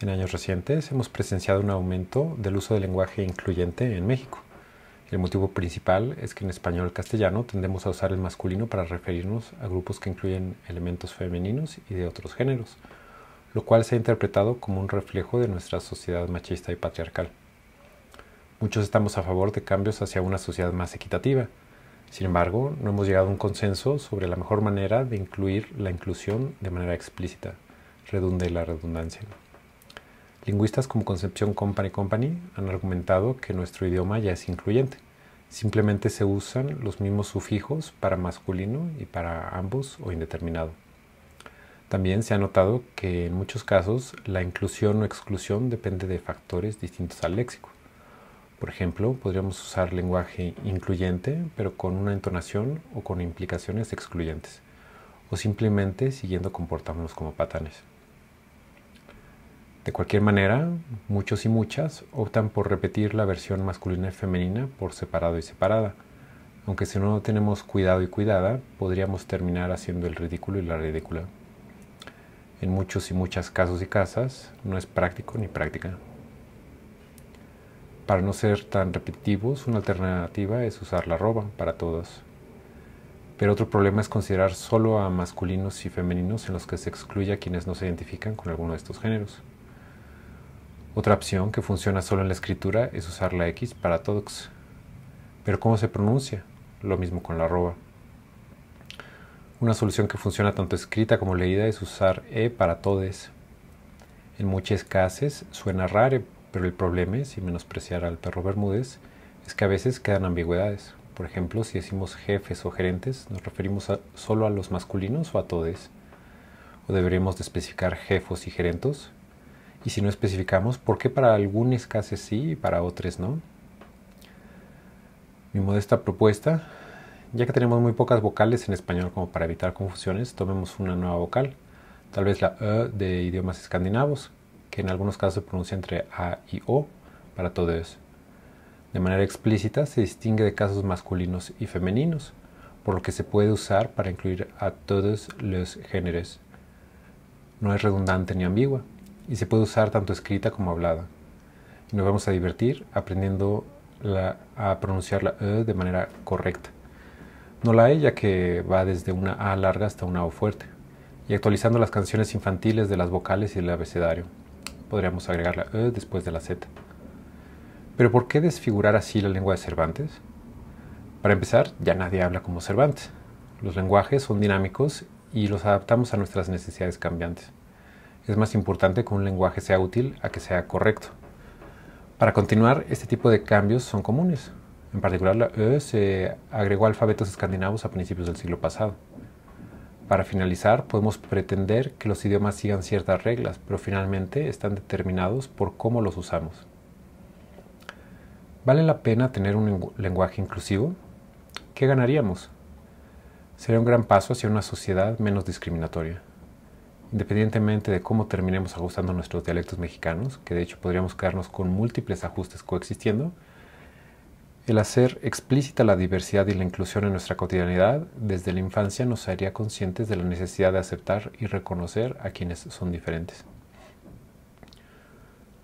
en años recientes hemos presenciado un aumento del uso del lenguaje incluyente en México. El motivo principal es que en español castellano tendemos a usar el masculino para referirnos a grupos que incluyen elementos femeninos y de otros géneros, lo cual se ha interpretado como un reflejo de nuestra sociedad machista y patriarcal. Muchos estamos a favor de cambios hacia una sociedad más equitativa. Sin embargo, no hemos llegado a un consenso sobre la mejor manera de incluir la inclusión de manera explícita. Redunde la redundancia. Lingüistas como Concepción Company Company han argumentado que nuestro idioma ya es incluyente. Simplemente se usan los mismos sufijos para masculino y para ambos o indeterminado. También se ha notado que en muchos casos la inclusión o exclusión depende de factores distintos al léxico. Por ejemplo, podríamos usar lenguaje incluyente, pero con una entonación o con implicaciones excluyentes, o simplemente siguiendo comportándonos como patanes. De cualquier manera, muchos y muchas optan por repetir la versión masculina y femenina por separado y separada, aunque si no tenemos cuidado y cuidada, podríamos terminar haciendo el ridículo y la ridícula. En muchos y muchas casos y casas no es práctico ni práctica. Para no ser tan repetitivos, una alternativa es usar la arroba para todos. Pero otro problema es considerar solo a masculinos y femeninos en los que se excluye a quienes no se identifican con alguno de estos géneros. Otra opción que funciona solo en la escritura es usar la X para todos. Pero ¿cómo se pronuncia? Lo mismo con la arroba. Una solución que funciona tanto escrita como leída es usar E para todes. En muchas casos suena raro, pero el problema, si menospreciar al perro Bermúdez, es que a veces quedan ambigüedades. Por ejemplo, si decimos jefes o gerentes, nos referimos solo a los masculinos o a todes. O deberíamos de especificar jefos y gerentos, y si no especificamos, ¿por qué para algunos casos sí y para otros no? Mi modesta propuesta, ya que tenemos muy pocas vocales en español como para evitar confusiones, tomemos una nueva vocal, tal vez la E de idiomas escandinavos, que en algunos casos se pronuncia entre A y O para todos. De manera explícita se distingue de casos masculinos y femeninos, por lo que se puede usar para incluir a todos los géneros. No es redundante ni ambigua, y se puede usar tanto escrita como hablada. Y nos vamos a divertir aprendiendo a pronunciar la E de manera correcta. No la E ya que va desde una A larga hasta una O fuerte. Y actualizando las canciones infantiles de las vocales y el abecedario. Podríamos agregar la E después de la Z. Pero ¿por qué desfigurar así la lengua de Cervantes? Para empezar, ya nadie habla como Cervantes. Los lenguajes son dinámicos y los adaptamos a nuestras necesidades cambiantes es más importante que un lenguaje sea útil a que sea correcto. Para continuar, este tipo de cambios son comunes. En particular, la E se agregó a alfabetos escandinavos a principios del siglo pasado. Para finalizar, podemos pretender que los idiomas sigan ciertas reglas, pero finalmente están determinados por cómo los usamos. ¿Vale la pena tener un lenguaje inclusivo? ¿Qué ganaríamos? Sería un gran paso hacia una sociedad menos discriminatoria. Independientemente de cómo terminemos ajustando nuestros dialectos mexicanos, que de hecho podríamos quedarnos con múltiples ajustes coexistiendo, el hacer explícita la diversidad y la inclusión en nuestra cotidianidad desde la infancia nos haría conscientes de la necesidad de aceptar y reconocer a quienes son diferentes.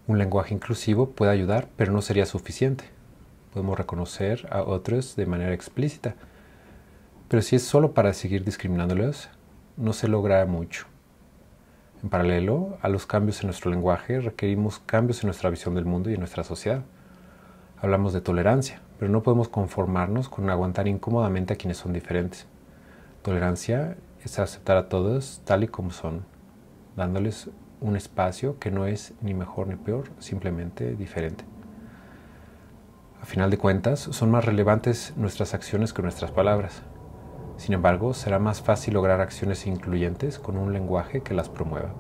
Un lenguaje inclusivo puede ayudar, pero no sería suficiente. Podemos reconocer a otros de manera explícita, pero si es solo para seguir discriminándolos, no se logra mucho. En paralelo a los cambios en nuestro lenguaje, requerimos cambios en nuestra visión del mundo y en nuestra sociedad. Hablamos de tolerancia, pero no podemos conformarnos con aguantar incómodamente a quienes son diferentes. Tolerancia es aceptar a todos tal y como son, dándoles un espacio que no es ni mejor ni peor, simplemente diferente. A final de cuentas, son más relevantes nuestras acciones que nuestras palabras. Sin embargo, será más fácil lograr acciones incluyentes con un lenguaje que las promueva.